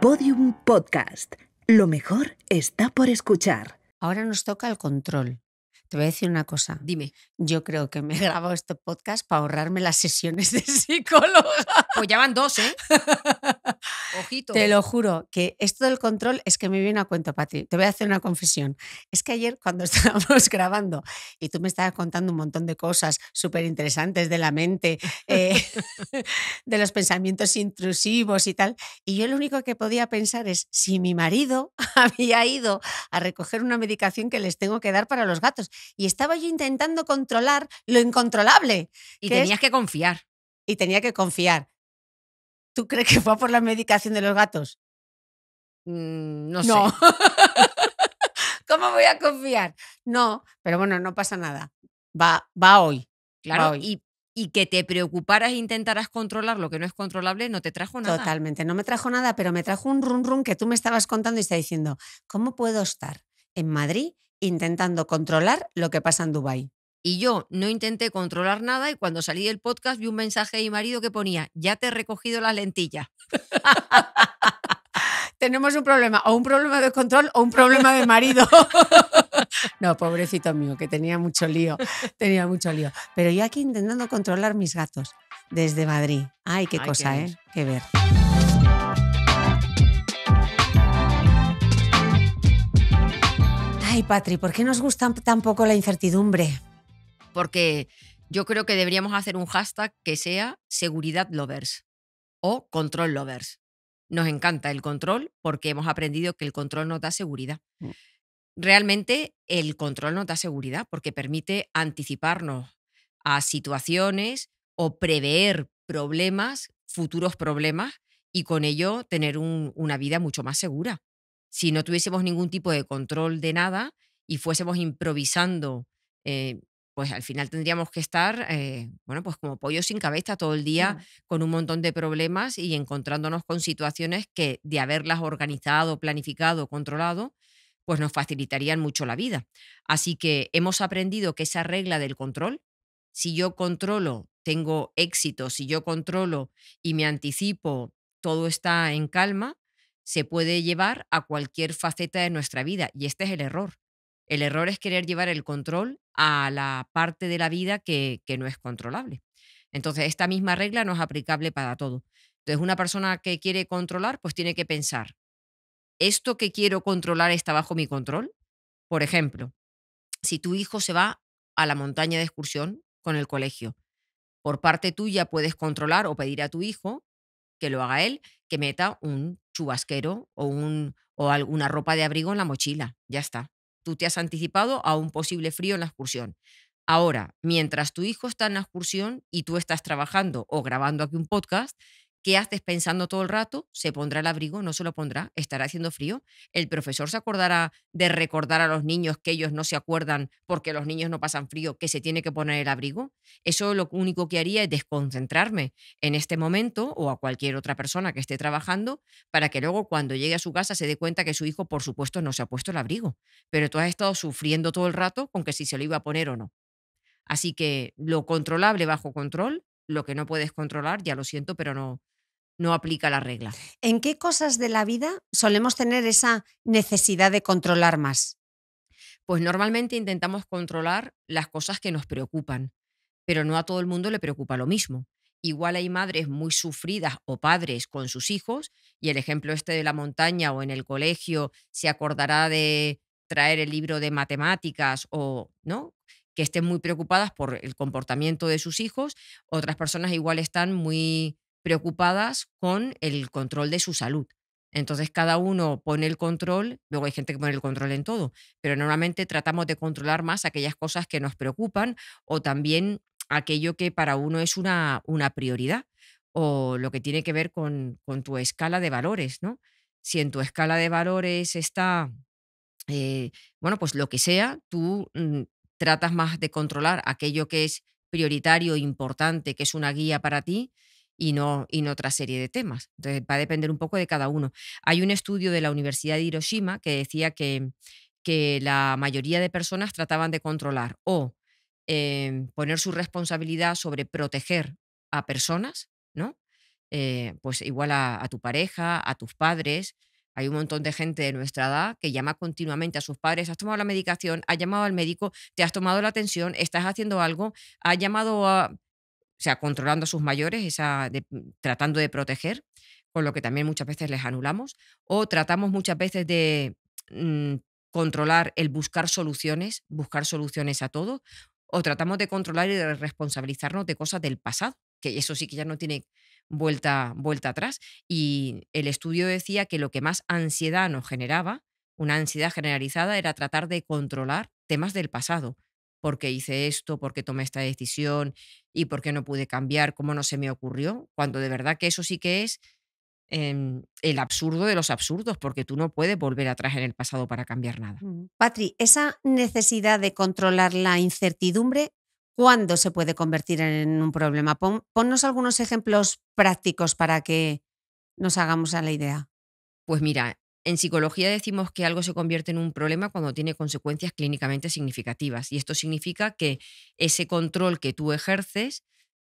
Podium Podcast. Lo mejor está por escuchar. Ahora nos toca el control. Te voy a decir una cosa. Dime. Yo creo que me he grabado este podcast para ahorrarme las sesiones de psicóloga. Pues ya van dos, ¿eh? Te lo juro, que esto del control es que me viene a cuento, Patri. Te voy a hacer una confesión. Es que ayer cuando estábamos grabando y tú me estabas contando un montón de cosas súper interesantes de la mente, eh, de los pensamientos intrusivos y tal, y yo lo único que podía pensar es si mi marido había ido a recoger una medicación que les tengo que dar para los gatos. Y estaba yo intentando controlar lo incontrolable. Y tenías que confiar. Y tenía que confiar. ¿Tú crees que fue por la medicación de los gatos? Mm, no, sé. ¿Cómo voy a confiar? No, pero bueno, no pasa nada. Va, va hoy. Claro, Y, que te preocuparas e intentaras controlar lo que no es controlable no te trajo nada. Totalmente, no me trajo nada, pero me trajo un run run que tú me estabas contando y está diciendo, ¿cómo puedo estar en Madrid intentando controlar lo que pasa en Dubái? Y yo no intenté controlar nada y cuando salí del podcast vi un mensaje de mi marido que ponía, ya te he recogido la lentilla. tenemos un problema, o un problema de control o un problema de marido. no, pobrecito mío, que tenía mucho lío, tenía mucho lío. Pero yo aquí intentando controlar mis gatos desde Madrid. Ay, qué cosa, ¿eh? Qué ver. Ay, Patri, ¿por qué nos gusta tan poco la incertidumbre? porque yo creo que deberíamos hacer un hashtag que sea seguridad lovers o control lovers. Nos encanta el control porque hemos aprendido que el control nos da seguridad. Mm. Realmente el control nos da seguridad porque permite anticiparnos a situaciones o prever problemas, futuros problemas, y con ello tener una vida mucho más segura. Si no tuviésemos ningún tipo de control de nada y fuésemos improvisando eh, pues al final tendríamos que estar, eh, bueno, pues como pollo sin cabeza todo el día con un montón de problemas y encontrándonos con situaciones que de haberlas organizado, planificado, controlado, pues nos facilitarían mucho la vida. Así que hemos aprendido que esa regla del control, si yo controlo, tengo éxito, si yo controlo y me anticipo, todo está en calma, se puede llevar a cualquier faceta de nuestra vida. Y este es el error. El error es querer llevar el control a la parte de la vida que, no es controlable. Entonces, esta misma regla no es aplicable para todo. Entonces, una persona que quiere controlar, pues tiene que pensar, ¿esto que quiero controlar está bajo mi control? Por ejemplo, si tu hijo se va a la montaña de excursión con el colegio, por parte tuya puedes controlar o pedir a tu hijo que lo haga él, que meta un chubasquero o, un, o alguna ropa de abrigo en la mochila. Ya está tú te has anticipado a un posible frío en la excursión. Ahora, mientras tu hijo está en la excursión y tú estás trabajando o grabando aquí un podcast, ¿Qué haces pensando todo el rato? ¿Se pondrá el abrigo? ¿No se lo pondrá? ¿Estará haciendo frío? ¿El profesor se acordará de recordar a los niños que ellos no se acuerdan porque los niños no pasan frío, que se tiene que poner el abrigo? Eso lo único que haría es desconcentrarme en este momento o a cualquier otra persona que esté trabajando para que luego cuando llegue a su casa se dé cuenta que su hijo, por supuesto, no se ha puesto el abrigo, pero tú has estado sufriendo todo el rato con que si se lo iba a poner o no. Así que lo controlable bajo control, lo que no puedes controlar, ya lo siento, pero no, no aplica la regla. ¿En qué cosas de la vida solemos tener esa necesidad de controlar más? Pues normalmente intentamos controlar las cosas que nos preocupan, pero no a todo el mundo le preocupa lo mismo. Igual hay madres muy sufridas o padres con sus hijos, y el ejemplo este de la montaña o en el colegio se acordará de traer el libro de matemáticas o, ¿no? que estén muy preocupadas por el comportamiento de sus hijos, otras personas igual están muy preocupadas con el control de su salud. Entonces cada uno pone el control, luego hay gente que pone el control en todo, pero normalmente tratamos de controlar más aquellas cosas que nos preocupan o también aquello que para uno es una, una prioridad o lo que tiene que ver con, tu escala de valores, ¿no? Si en tu escala de valores está, eh, bueno, pues lo que sea, tú mm, tratas más de controlar aquello que es prioritario, importante, que es una guía para ti, y no, y otra serie de temas. Entonces va a depender un poco de cada uno. Hay un estudio de la Universidad de Hiroshima que decía que, que la mayoría de personas trataban de controlar o eh, poner su responsabilidad sobre proteger a personas, ¿no? Eh, pues igual a, a, tu pareja, a tus padres. Hay un montón de gente de nuestra edad que llama continuamente a sus padres, has tomado la medicación, has llamado al médico, te has tomado la atención, estás haciendo algo, ha llamado a, o sea, controlando a sus mayores, esa mm, tratando de proteger, por lo que también muchas veces les anulamos, o tratamos muchas veces de mm, controlar el buscar soluciones, buscar soluciones a todo, o tratamos de controlar y de responsabilizarnos de cosas del pasado, que eso sí que ya no tiene vuelta, vuelta atrás. Y el estudio decía que lo que más ansiedad nos generaba, una ansiedad generalizada, era tratar de controlar temas del pasado, qué hice esto, porque tomé esta decisión y por qué no pude cambiar, cómo no se me ocurrió, cuando de verdad que eso sí que es em, el absurdo de los absurdos, porque tú no puedes volver atrás en el pasado para cambiar nada. Mm. Patri, esa necesidad de controlar la incertidumbre, ¿cuándo se puede convertir en un problema? ponnos algunos ejemplos prácticos para que nos hagamos a la idea. Pues mira, en psicología decimos que algo se convierte en un problema cuando tiene consecuencias clínicamente significativas y esto significa que ese control que tú ejerces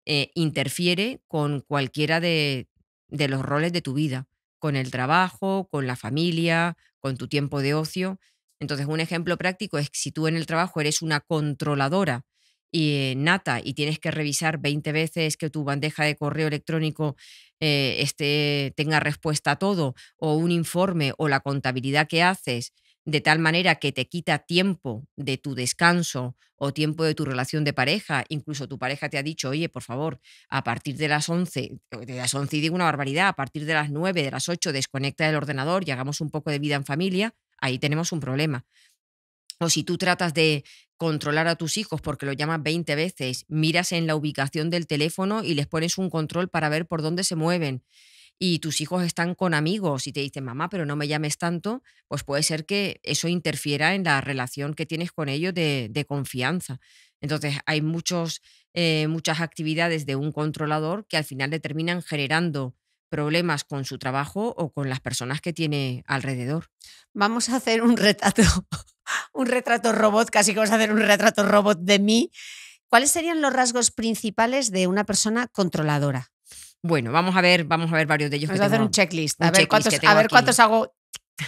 eh, interfiere con cualquiera de, los roles de tu vida, con el trabajo, con la familia, con tu tiempo de ocio. Entonces, un ejemplo práctico es que si tú en el trabajo eres una controladora y eh, nata y tienes que revisar 20 veces que tu bandeja de correo electrónico eh, este, tenga respuesta a todo, o un informe o la contabilidad que haces, de tal manera que te quita tiempo de tu descanso o tiempo de tu relación de pareja, incluso tu pareja te ha dicho, oye, por favor, a partir de las 11, de las 11 y digo una barbaridad, a partir de las 9, de las 8, desconecta el ordenador y hagamos un poco de vida en familia, ahí tenemos un problema o si tú tratas de controlar a tus hijos porque lo llamas 20 veces, miras en la ubicación del teléfono y les pones un control para ver por dónde se mueven y tus hijos están con amigos y te dicen, mamá, pero no me llames tanto, pues puede ser que eso interfiera en la relación que tienes con ellos de, confianza. Entonces, hay muchos, eh, muchas actividades de un controlador que al final le terminan generando problemas con su trabajo o con las personas que tiene alrededor. Vamos a hacer un retrato, un retrato robot, casi que vamos a hacer un retrato robot de mí. ¿Cuáles serían los rasgos principales de una persona controladora? Bueno, vamos a ver, vamos a ver varios de ellos. Vamos a hacer un checklist. a, ver cuántos, hago.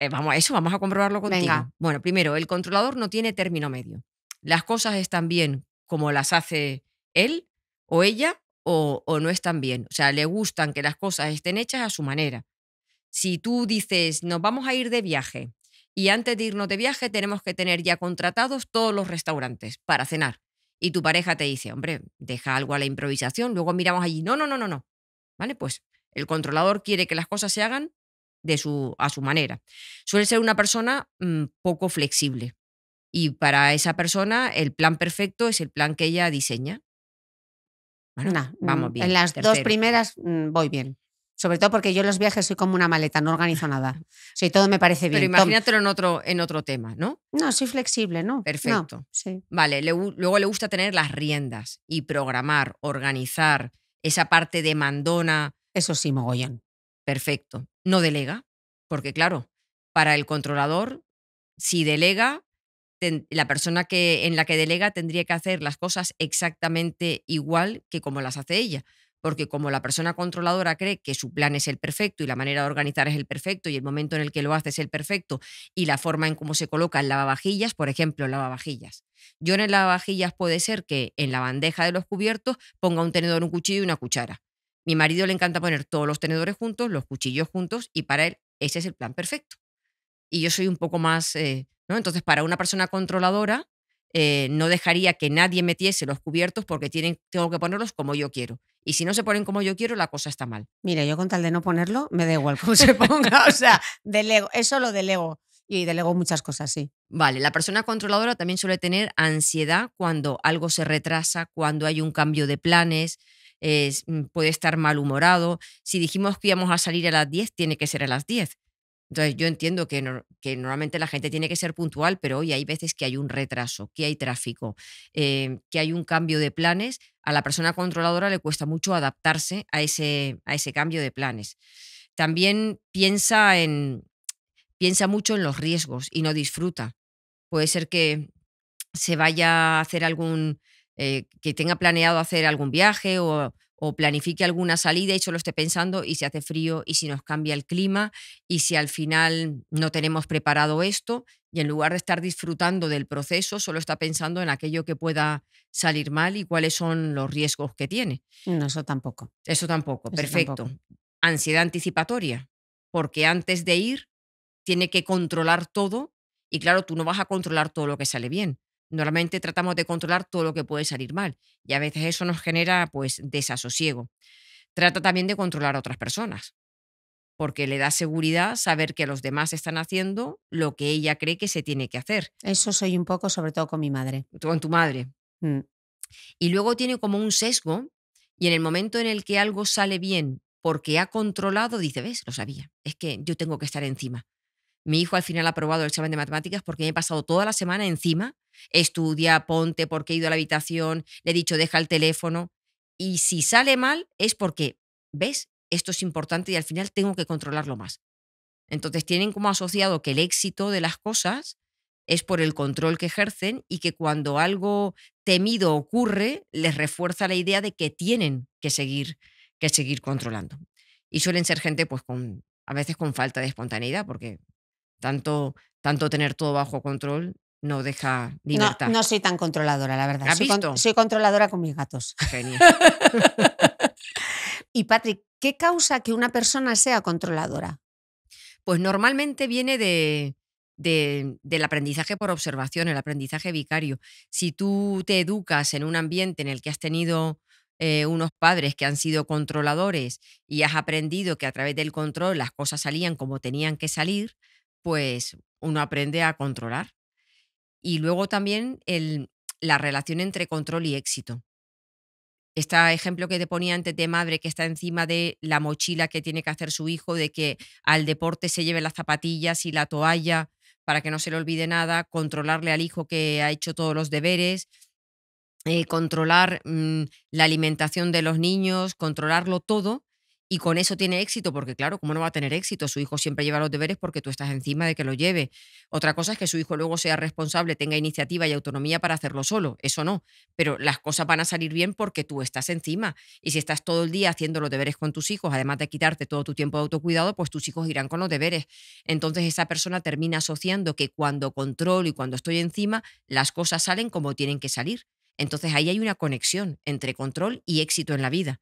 Eh, vamos a eso, vamos a comprobarlo contigo. Bueno, primero, el controlador no tiene término medio. Las cosas están bien como las hace él o ella o, no están bien. O sea, le gustan que las cosas estén hechas a su manera. Si tú dices, nos vamos a ir de viaje y antes de irnos de viaje tenemos que tener ya contratados todos los restaurantes para cenar. Y tu pareja te dice, hombre, deja algo a la improvisación, luego miramos allí. No, no, no, no, no. ¿Vale? Pues el controlador quiere que las cosas se hagan de su, a su manera. Suele ser una persona mm, poco flexible. Y para esa persona el plan perfecto es el plan que ella diseña vamos mm, bien. En las dos primeras mm, voy bien. Sobre todo porque yo en los viajes soy como una maleta, no organizo nada. Sí, todo me parece bien. Pero imagínatelo en otro, en otro tema, ¿no? No, soy flexible, ¿no? Perfecto. Vale, luego le gusta tener las riendas y programar, organizar, esa parte de mandona. Eso sí, mogollón. Perfecto. No delega, porque claro, para el controlador, si delega, la persona que, en la que delega tendría que hacer las cosas exactamente igual que como las hace ella. Porque como la persona controladora cree que su plan es el perfecto y la manera de organizar es el perfecto y el momento en el que lo hace es el perfecto y la forma en cómo se coloca el lavavajillas, por ejemplo, el lavavajillas. Yo en el lavavajillas puede ser que en la bandeja de los cubiertos ponga un tenedor, un cuchillo y una cuchara. Mi marido le encanta poner todos los tenedores juntos, los cuchillos juntos y para él ese es el plan perfecto y yo soy un poco más, eh, ¿no? Entonces, para una persona controladora, eh, no dejaría que nadie metiese los cubiertos porque tienen, tengo que ponerlos como yo quiero. Y si no se ponen como yo quiero, la cosa está mal. Mira, yo con tal de no ponerlo, me da igual cómo se ponga. o sea, delego, eso lo delego. Y delego muchas cosas, sí. Vale, la persona controladora también suele tener ansiedad cuando algo se retrasa, cuando hay un cambio de planes, mm, puede estar malhumorado. Si dijimos que íbamos a salir a las 10, tiene que ser a las 10. Entonces, yo entiendo que, normalmente la gente tiene que ser puntual, pero hoy hay veces que hay un retraso, que hay tráfico, eh, que hay un cambio de planes. A la persona controladora le cuesta mucho adaptarse a ese, a ese cambio de planes. También piensa, en, piensa mucho en los riesgos y no disfruta. Puede ser que se vaya a hacer algún, eh, que tenga planeado hacer algún viaje o o planifique alguna salida y solo esté pensando y si hace frío y si nos cambia el clima y si al final no tenemos preparado esto y en lugar de estar disfrutando del proceso solo está pensando en aquello que pueda salir mal y cuáles son los riesgos que tiene. No, eso tampoco. Eso tampoco, perfecto. Ansiedad anticipatoria, porque antes de ir tiene que controlar todo y claro, tú no vas a controlar todo lo que sale bien, Normalmente tratamos de controlar todo lo que puede salir mal y a veces eso nos genera pues desasosiego. Trata también de controlar a otras personas, porque le da seguridad saber que los demás están haciendo lo que ella cree que se tiene que hacer. Eso soy un poco, sobre todo con mi madre. Con tu madre. Mm. Y luego tiene como un sesgo y en el momento en el que algo sale bien porque ha controlado, dice, ves, lo sabía, es que yo tengo que estar encima, mi hijo al final ha aprobado el examen de matemáticas porque me he pasado toda la semana encima. Estudia, ponte, porque he ido a la habitación, le he dicho, deja el teléfono. Y si sale mal es porque, ¿ves? Esto es importante y al final tengo que controlarlo más. Entonces tienen como asociado que el éxito de las cosas es por el control que ejercen y que cuando algo temido ocurre, les refuerza la idea de que tienen que seguir, que seguir controlando. Y suelen ser gente pues con, a veces con falta de espontaneidad, porque tanto, tanto tener todo bajo control no deja libertad. No, soy tan controladora, la verdad. soy, controladora con mis gatos. Genial. y Patrick, ¿qué causa que una persona sea controladora? Pues normalmente viene de, del aprendizaje por observación, el aprendizaje vicario. Si tú te educas en un ambiente en el que has tenido eh, unos padres que han sido controladores y has aprendido que a través del control las cosas salían como tenían que salir, pues uno aprende a controlar. Y luego también el, la relación entre control y éxito. Este ejemplo que te ponía antes de madre que está encima de la mochila que tiene que hacer su hijo, de que al deporte se lleve las zapatillas y la toalla para que no se le olvide nada, controlarle al hijo que ha hecho todos los deberes, eh, controlar mm, la alimentación de los niños, controlarlo todo y con eso tiene éxito, porque claro, ¿cómo no va a tener éxito? Su hijo siempre lleva los deberes porque tú estás encima de que lo lleve. Otra cosa es que su hijo luego sea responsable, tenga iniciativa y autonomía para hacerlo solo, eso no, pero las cosas van a salir bien porque tú estás encima. Y si estás todo el día haciendo los deberes con tus hijos, además de quitarte todo tu tiempo de autocuidado, pues tus hijos irán con los deberes. Entonces esa persona termina asociando que cuando controlo y cuando estoy encima, las cosas salen como tienen que salir. Entonces ahí hay una conexión entre control y éxito en la vida.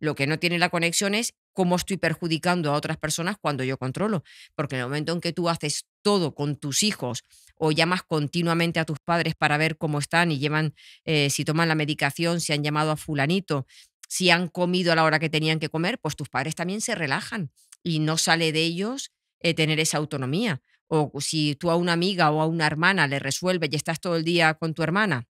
Lo que no tiene la conexión es cómo estoy perjudicando a otras personas cuando yo controlo. Porque en el momento en que tú haces todo con tus hijos o llamas continuamente a tus padres para ver cómo están y llevan, eh, si toman la medicación, si han llamado a fulanito, si han comido a la hora que tenían que comer, pues tus padres también se relajan y no sale de ellos eh, tener esa autonomía. O si tú a una amiga o a una hermana le resuelves y estás todo el día con tu hermana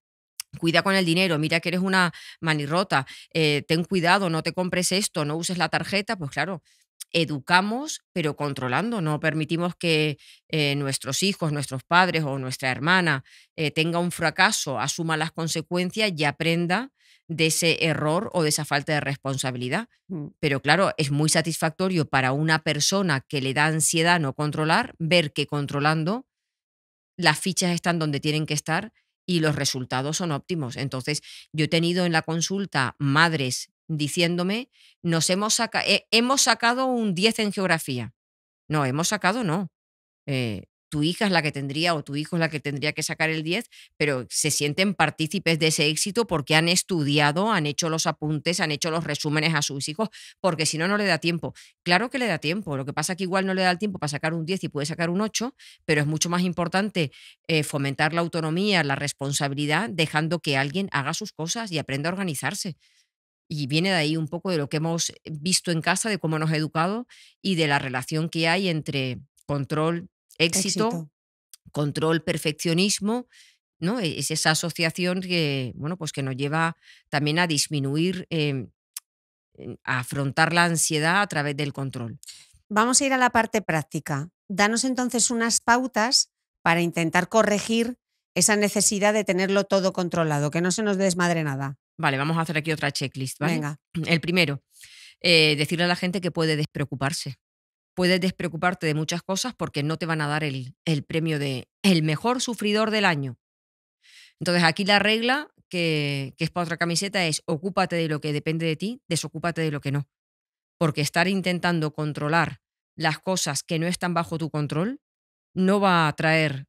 Cuida con el dinero, mira que eres una manirrota, eh, ten cuidado, no te compres esto, no uses la tarjeta, pues claro, educamos, pero controlando. No permitimos que eh, nuestros hijos, nuestros padres o nuestra hermana eh, tenga un fracaso, asuma las consecuencias y aprenda de ese error o de esa falta de responsabilidad. Mm. Pero claro, es muy satisfactorio para una persona que le da ansiedad no controlar, ver que controlando las fichas están donde tienen que estar y los resultados son óptimos. Entonces, yo he tenido en la consulta madres diciéndome, nos hemos, eh, hemos sacado un 10 en geografía. No, hemos sacado no. Eh, tu hija es la que tendría o tu hijo es la que tendría que sacar el 10, pero se sienten partícipes de ese éxito porque han estudiado, han hecho los apuntes, han hecho los resúmenes a sus hijos, porque si no, no le da tiempo. Claro que le da tiempo, lo que pasa es que igual no le da el tiempo para sacar un 10 y puede sacar un 8, pero es mucho más importante eh, fomentar la autonomía, la responsabilidad, dejando que alguien haga sus cosas y aprenda a organizarse. Y viene de ahí un poco de lo que hemos visto en casa, de cómo nos ha educado y de la relación que hay entre control, éxito, control, perfeccionismo, ¿no? E, es esa asociación que, bueno, pues que nos lleva también a disminuir, em, a afrontar la ansiedad a través del control. Vamos a ir a la parte práctica. Danos entonces unas pautas para intentar corregir esa necesidad de tenerlo todo controlado, que no se nos desmadre nada. Vale, vamos a hacer aquí otra checklist. Venga. El primero, eh, decirle a la gente que puede despreocuparse puedes despreocuparte de muchas cosas porque no te van a dar el, premio de el mejor sufridor del año. Entonces aquí la regla que, que es para otra camiseta es ocúpate de lo que depende de ti, desocúpate de lo que no. Porque estar intentando controlar las cosas que no están bajo tu control no va a traer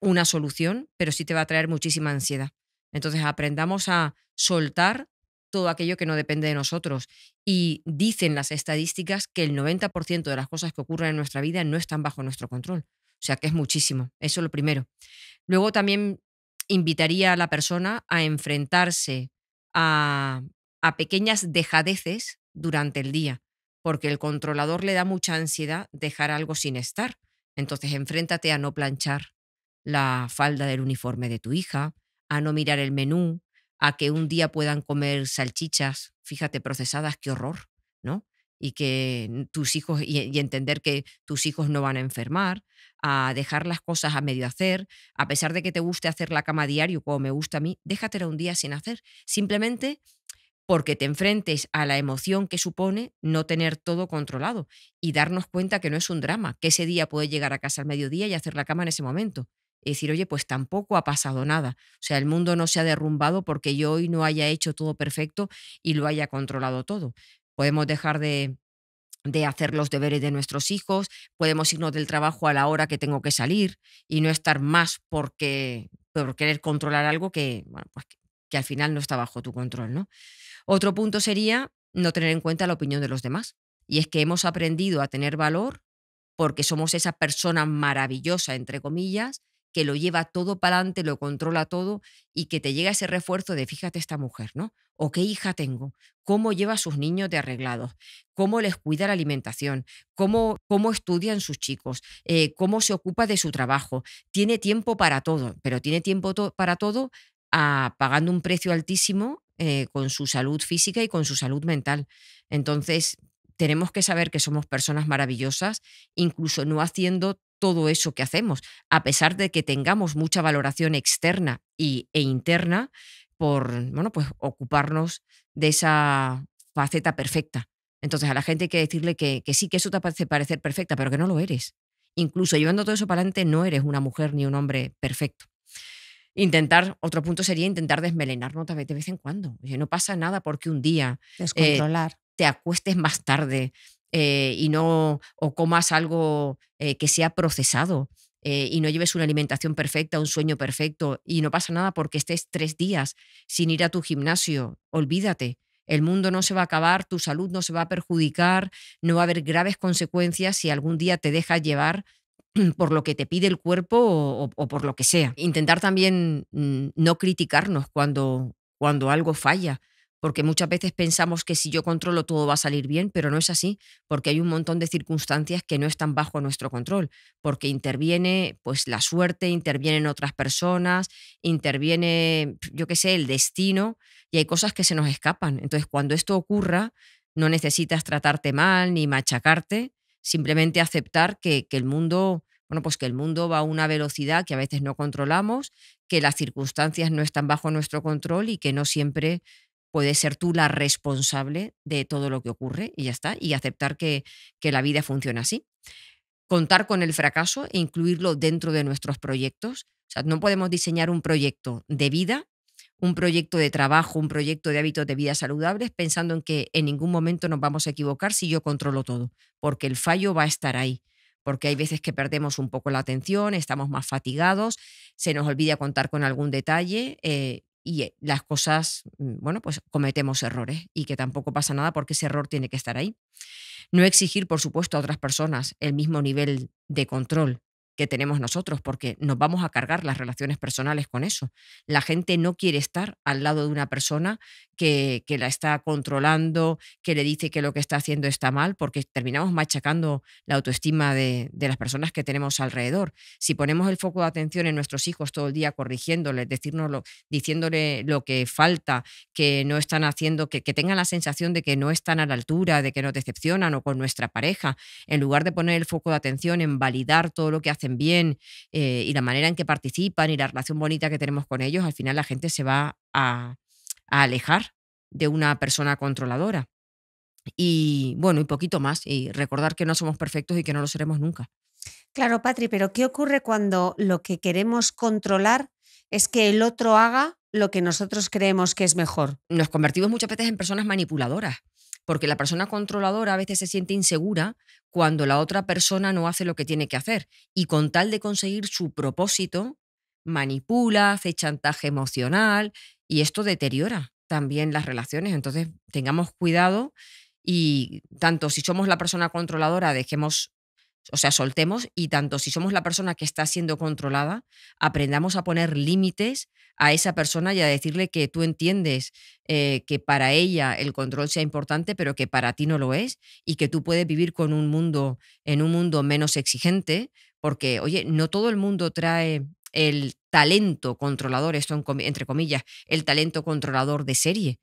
una solución, pero sí te va a traer muchísima ansiedad. Entonces aprendamos a soltar todo aquello que no depende de nosotros. Y dicen las estadísticas que el 90% de las cosas que ocurren en nuestra vida no están bajo nuestro control. O sea que es muchísimo. Eso es lo primero. Luego también invitaría a la persona a enfrentarse a, pequeñas dejadeces durante el día, porque el controlador le da mucha ansiedad dejar algo sin estar. Entonces, enfréntate a no planchar la falda del uniforme de tu hija, a no mirar el menú, a que un día puedan comer salchichas, fíjate, procesadas, qué horror, ¿no? Y que tus hijos, y, entender que tus hijos no van a enfermar, a dejar las cosas a medio hacer, a pesar de que te guste hacer la cama diario como me gusta a mí, déjatela un día sin hacer. Simplemente porque te enfrentes a la emoción que supone no tener todo controlado y darnos cuenta que no es un drama, que ese día puedes llegar a casa al mediodía y hacer la cama en ese momento, y decir, oye, pues tampoco ha pasado nada. O sea, el mundo no se ha derrumbado porque yo hoy no haya hecho todo perfecto y lo haya controlado todo. Podemos dejar de, de hacer los deberes de nuestros hijos, podemos irnos del trabajo a la hora que tengo que salir y no estar más porque por querer controlar algo pues que, al final no está bajo tu control. Otro punto sería no tener en cuenta la opinión de los demás. Y es que hemos aprendido a tener valor porque somos esa persona maravillosa, entre comillas, que lo lleva todo para adelante, lo controla todo y que te llega ese refuerzo de fíjate esta mujer, ¿no? ¿O qué hija tengo? ¿Cómo lleva a sus niños de arreglados? ¿Cómo les cuida la alimentación? ¿Cómo, cómo estudian sus chicos? Eh, ¿Cómo se ocupa de su trabajo? Tiene tiempo para todo, pero tiene tiempo para todo ah, pagando un precio altísimo eh, con su salud física y con su salud mental. Entonces, tenemos que saber que somos personas maravillosas, incluso no haciendo todo eso que hacemos, a pesar de que tengamos mucha valoración externa y, e interna por bueno, pues, ocuparnos de esa faceta perfecta. Entonces a la gente hay que decirle que, sí, que eso te parece parecer perfecta, pero que no lo eres. Incluso llevando todo eso para adelante, no eres una mujer ni un hombre perfecto intentar, otro punto sería intentar desmelenarnos de vez en cuando. no pasa nada porque un día. Eh, Descontrolar te acuestes más tarde eh, y no o comas algo eh, que sea procesado eh, y no lleves una alimentación perfecta, un sueño perfecto y no pasa nada porque estés tres días sin ir a tu gimnasio, olvídate. El mundo no se va a acabar, tu salud no se va a perjudicar, no va a haber graves consecuencias si algún día te dejas llevar por lo que te pide el cuerpo o, o por lo que sea. Intentar también mm, no criticarnos cuando, cuando algo falla porque muchas veces pensamos que si yo controlo todo va a salir bien, pero no es así, porque hay un montón de circunstancias que no están bajo nuestro control, porque interviene pues la suerte, intervienen otras personas, interviene, yo qué sé, el destino, y hay cosas que se nos escapan. Entonces, cuando esto ocurra, no necesitas tratarte mal ni machacarte, simplemente aceptar que, el mundo bueno, pues que el mundo va a una velocidad que a veces no controlamos, que las circunstancias no están bajo nuestro control y que no siempre puedes ser tú la responsable de todo lo que ocurre y ya está, y aceptar que, la vida funciona así. Contar con el fracaso e incluirlo dentro de nuestros proyectos. O sea, no podemos diseñar un proyecto de vida un proyecto de trabajo, un proyecto de hábitos de vida saludables, pensando en que en ningún momento nos vamos a equivocar si yo controlo todo, porque el fallo va a estar ahí, porque hay veces que perdemos un poco la atención, estamos más fatigados, se nos olvida contar con algún detalle eh, y eh, las cosas, mm, bueno, pues cometemos errores y que tampoco pasa nada porque ese error tiene que estar ahí. No exigir, por supuesto, a otras personas el mismo nivel de control que tenemos nosotros, porque nos vamos a cargar las relaciones personales con eso. La gente no quiere estar al lado de una persona que, la está controlando, que le dice que lo que está haciendo está mal, porque terminamos machacando la autoestima de, las personas que tenemos alrededor. Si ponemos el foco de atención en nuestros hijos todo el día corrigiéndoles, diciéndoles diciéndole lo que falta, que no están haciendo, que, tengan la sensación de que no están a la altura, de que nos decepcionan o con nuestra pareja, en lugar de poner el foco de atención en validar todo lo que hacen bien eh, y la manera en que participan y la relación bonita que tenemos con ellos, al final la gente se va a, alejar de una persona controladora. Y bueno, y poquito más, y recordar que no somos perfectos y que no lo seremos nunca. Claro, Patri, pero ¿qué ocurre cuando lo que queremos controlar es que el otro haga lo que nosotros creemos que es mejor? Nos convertimos muchas veces en personas manipuladoras, porque la persona controladora a veces se siente insegura cuando la otra persona no hace lo que tiene que hacer y con tal de conseguir su propósito, manipula, hace chantaje emocional, y esto deteriora también las relaciones. Entonces, tengamos cuidado y tanto si somos la persona controladora, dejemos, o sea, soltemos, y tanto si somos la persona que está siendo controlada, aprendamos a poner límites a esa persona y a decirle que tú entiendes eh, que para ella el control sea importante, pero que para ti no lo es, y que tú puedes vivir con un mundo, en un mundo menos exigente, porque, oye, no todo el mundo trae el talento controlador, esto entre comillas, el talento controlador de serie.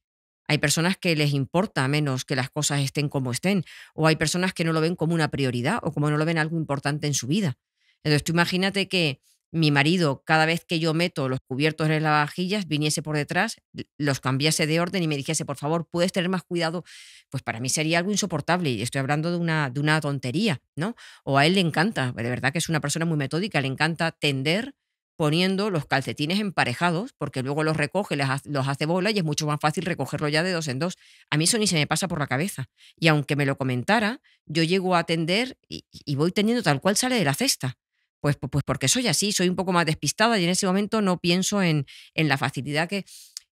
Hay personas que les importa menos que las cosas estén como estén, o hay personas que no lo ven como una prioridad o como no lo ven algo importante en su vida. Entonces tú imagínate que mi marido, cada vez que yo meto los cubiertos en las vajillas, viniese por detrás, los cambiase de orden y me dijese, por favor, puedes tener más cuidado, pues para mí sería algo insoportable y estoy hablando de una, de una tontería, ¿no? O a él le encanta, de verdad que es una persona muy metódica, le encanta tender poniendo los calcetines emparejados, porque luego los recoge, los hace bola y es mucho más fácil recogerlo ya de dos en dos. A mí eso ni se me pasa por la cabeza. Y aunque me lo comentara, yo llego a atender y, voy teniendo tal cual sale de la cesta. Pues, pues, pues, porque soy así, soy un poco más despistada y en ese momento no pienso en, en la facilidad que...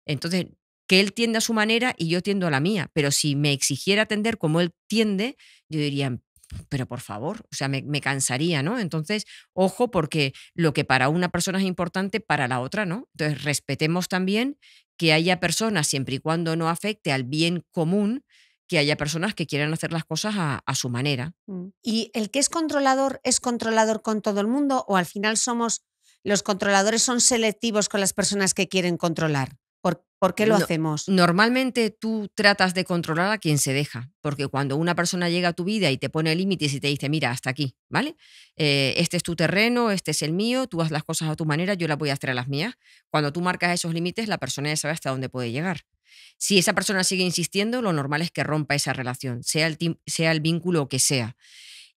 Entonces, que él tiende a su manera y yo tiendo a la mía, pero si me exigiera atender como él tiende, yo diría, pero por favor, o sea, me, cansaría, ¿no? Entonces, ojo, porque lo que para una persona es importante, para la otra, ¿no? Entonces, respetemos también que haya personas, siempre y cuando no afecte al bien común, que haya personas que quieran hacer las cosas a, a su manera. Mm. ¿Y el que es controlador es controlador con todo el mundo o al final somos, los controladores son selectivos con las personas que quieren controlar? ¿Por, qué lo hacemos? Normalmente tú tratas de controlar a quien se deja, porque cuando una persona llega a tu vida y te pone límites y te dice, mira, hasta aquí, ¿vale? Eh, este es tu terreno, este es el mío, tú haz las cosas a tu manera, yo las voy a hacer a las mías. Cuando tú marcas esos límites, la persona ya sabe hasta dónde puede llegar. Si esa persona sigue insistiendo, lo normal es que rompa esa relación, sea el, sea el vínculo que sea.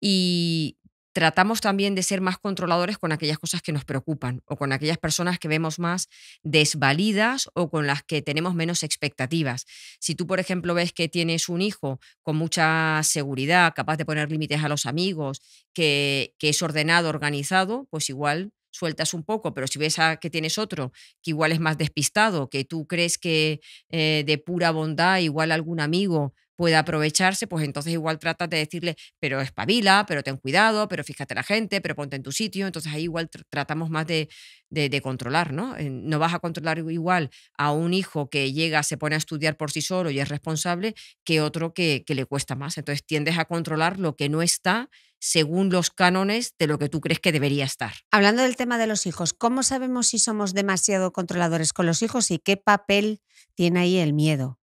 Y tratamos también de ser más controladores con aquellas cosas que nos preocupan o con aquellas personas que vemos más desvalidas o con las que tenemos menos expectativas. Si tú, por ejemplo, ves que tienes un hijo con mucha seguridad, capaz de poner límites a los amigos, que, es ordenado, organizado, pues igual sueltas un poco, pero si ves a que tienes otro que igual es más despistado, que tú crees que eh, de pura bondad igual algún amigo pueda aprovecharse, pues entonces igual tratas de decirle, pero espabila, pero ten cuidado, pero fíjate la gente, pero ponte en tu sitio. Entonces ahí igual tratamos más de, de, controlar, ¿no? No vas a controlar igual a un hijo que llega, se pone a estudiar por sí solo y es responsable que otro que, que le cuesta más. Entonces tiendes a controlar lo que no está según los cánones de lo que tú crees que debería estar. Hablando del tema de los hijos, ¿cómo sabemos si somos demasiado controladores con los hijos y qué papel tiene ahí el miedo?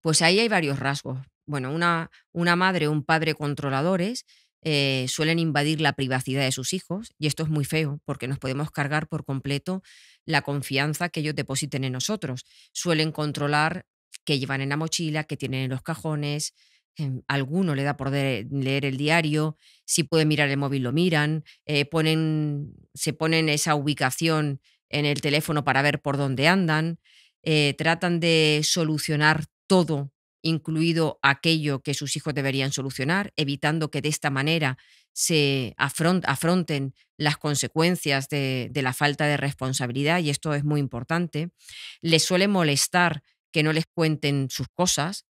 Pues ahí hay varios rasgos bueno, una, una madre o un padre controladores eh, suelen invadir la privacidad de sus hijos y esto es muy feo porque nos podemos cargar por completo la confianza que ellos depositen en nosotros. Suelen controlar qué llevan en la mochila, qué tienen en los cajones, em, alguno le da por leer el diario, si puede mirar el móvil lo miran, eh, ponen, se ponen esa ubicación en el teléfono para ver por dónde andan, eh, tratan de solucionar todo incluido aquello que sus hijos deberían solucionar, evitando que de esta manera se afronten las consecuencias de, la falta de responsabilidad, y esto es muy importante. Les suele molestar que no les cuenten sus cosas,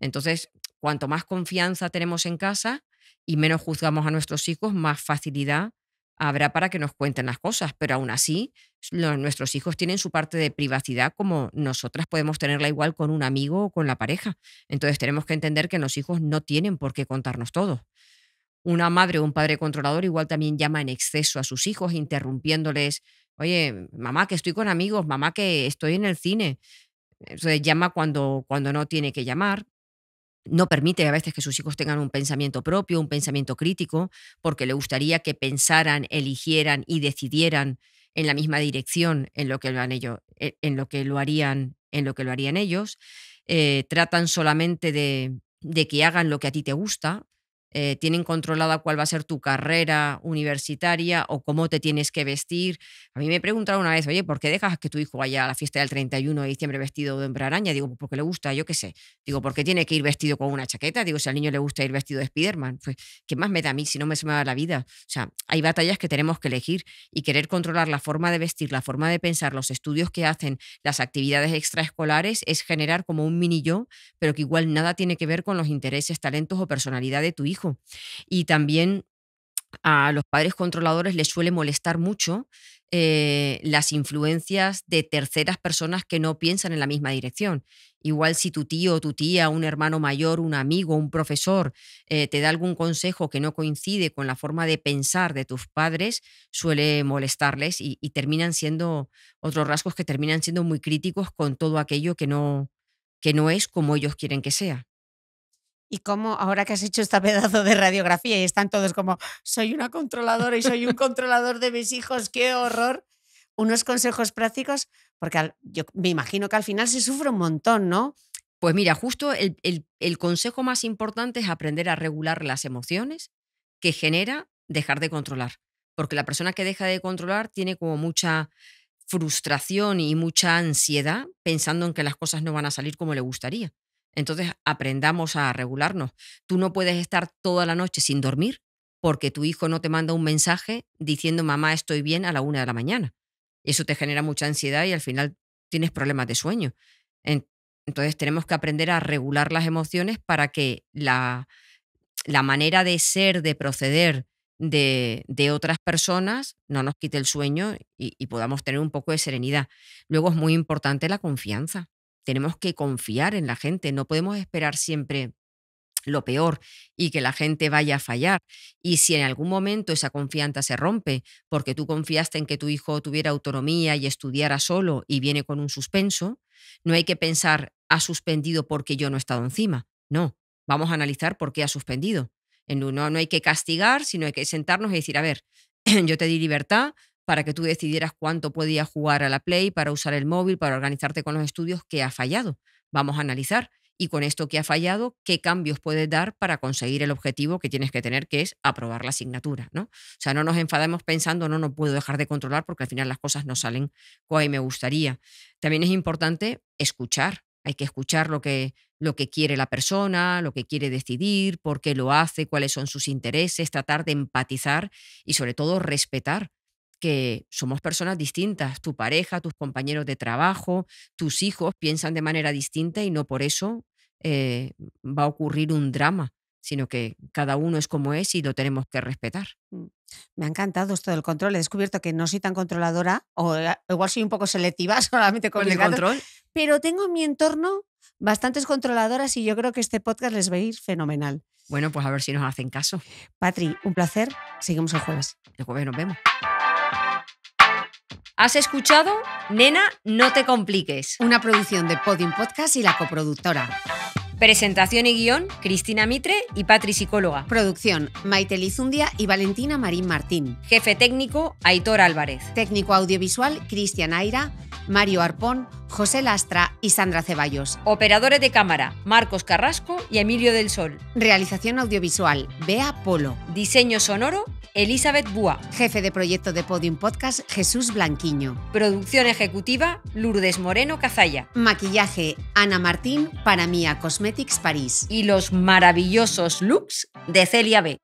entonces cuanto más confianza tenemos en casa y menos juzgamos a nuestros hijos, más facilidad habrá para que nos cuenten las cosas, pero aún así nuestros hijos tienen su parte de privacidad como nosotras podemos tenerla igual con un amigo o con la pareja. Entonces tenemos que entender que los hijos no tienen por qué contarnos todo. Una madre o un padre controlador igual también llama en exceso a sus hijos, interrumpiéndoles, oye, mamá que estoy con amigos, mamá que estoy en el cine. Entonces llama cuando, cuando no tiene que llamar no permite a veces que sus hijos tengan un pensamiento propio, un pensamiento crítico, porque le gustaría que pensaran, eligieran y decidieran en la misma dirección en lo que lo, e, harían en lo que lo harían ellos. Eh, tratan solamente de, de que hagan lo que a ti te gusta, eh, tienen controlada cuál va a ser tu carrera universitaria o cómo te tienes que vestir. A mí me preguntaron una vez, oye, ¿por qué dejas que tu hijo vaya a la fiesta del 31 de diciembre vestido de hombre Digo, pues porque le gusta, yo qué sé. Digo, ¿por qué tiene que ir vestido con una chaqueta? Digo, si al niño le gusta ir vestido de Spiderman, pues, ¿qué más me da a mí si no me se me va la vida? O sea, hay batallas que tenemos que elegir y querer controlar la forma de vestir, la forma de pensar, los estudios que hacen, las actividades extraescolares, es generar como un mini yo, pero que igual nada tiene que ver con los intereses, talentos o personalidad de tu hijo y también a los padres controladores les suele molestar mucho eh, las influencias de terceras personas que no piensan en la misma dirección. Igual si tu tío, tu tía, un hermano mayor, un amigo, un profesor eh, te da algún consejo que no coincide con la forma de pensar de tus padres, suele molestarles y, y terminan siendo otros rasgos que terminan siendo muy críticos con todo aquello que no, que no es como ellos quieren que sea y cómo ahora que has hecho este pedazo de radiografía y están todos como, soy una controladora y soy un controlador de mis hijos, qué horror. Unos consejos prácticos, porque yo me imagino que al final se sufre un montón, ¿no? Pues mira, justo el, el consejo más importante es aprender a regular las emociones que genera dejar de controlar. Porque la persona que deja de controlar tiene como mucha frustración y mucha ansiedad pensando en que las cosas no van a salir como le gustaría. Entonces, aprendamos a regularnos. Tú no puedes estar toda la noche sin dormir porque tu hijo no te manda un mensaje diciendo, mamá, estoy bien a la una de la mañana. Eso te genera mucha ansiedad y al final tienes problemas de sueño. Entonces, tenemos que aprender a regular las emociones para que la, la manera de ser, de proceder, de, otras personas no nos quite el sueño y, podamos tener un poco de serenidad. Luego es muy importante la confianza tenemos que confiar en la gente, no podemos esperar siempre lo peor y que la gente vaya a fallar. Y si en algún momento esa confianza se rompe porque tú confiaste en que tu hijo tuviera autonomía y estudiara solo y viene con un suspenso, no hay que pensar ha suspendido porque yo no he estado encima. No, vamos a analizar por qué ha suspendido. No, no hay que castigar, sino hay que sentarnos y decir, a ver, yo te di libertad, para que tú decidieras cuánto podías jugar a la Play, para usar el móvil, para organizarte con los estudios, que ha fallado. Vamos a analizar. Y con esto que ha fallado, ¿qué cambios puedes dar para conseguir el objetivo que tienes que tener, que es aprobar la asignatura? ¿no? O sea, no nos enfademos pensando, no, no puedo dejar de controlar porque al final las cosas no salen como me gustaría. También es importante escuchar, hay que escuchar lo que, lo que quiere la persona, lo que quiere decidir, por qué lo hace, cuáles son sus intereses, tratar de empatizar y sobre todo respetar que somos personas distintas. Tu pareja, tus compañeros de trabajo, tus hijos piensan de manera distinta y no por eso eh, va a ocurrir un drama sino que cada uno es como es y lo tenemos que respetar. Mm. Me ha encantado esto del control. He descubierto que no soy tan controladora, o igual soy un poco selectiva solamente con, el control. Pero tengo en mi entorno bastantes controladoras y yo creo que este podcast les va a ir fenomenal. Bueno, pues a ver si nos hacen caso. Patri, un placer. Seguimos el jueves. El jueves nos vemos. Has escuchado Nena, no te compliques. Una producción de Podium Podcast y la coproductora. Presentación y guión, Cristina Mitre y Patri Psicóloga. Producción, Maite Lizundia y Valentina Marín Martín. Jefe técnico, Aitor Álvarez. Técnico audiovisual, Cristian Aira. Mario Arpón, José Lastra y Sandra Ceballos. Operadores de cámara, Marcos Carrasco y Emilio del Sol. Realización audiovisual, Bea Polo. Diseño sonoro, Elizabeth Bua. Jefe de proyecto de Podium Podcast, Jesús Blanquiño. Producción ejecutiva, Lourdes Moreno Cazalla. Maquillaje, Ana Martín, para Mía Cosmetics París. Y los maravillosos looks de Celia B.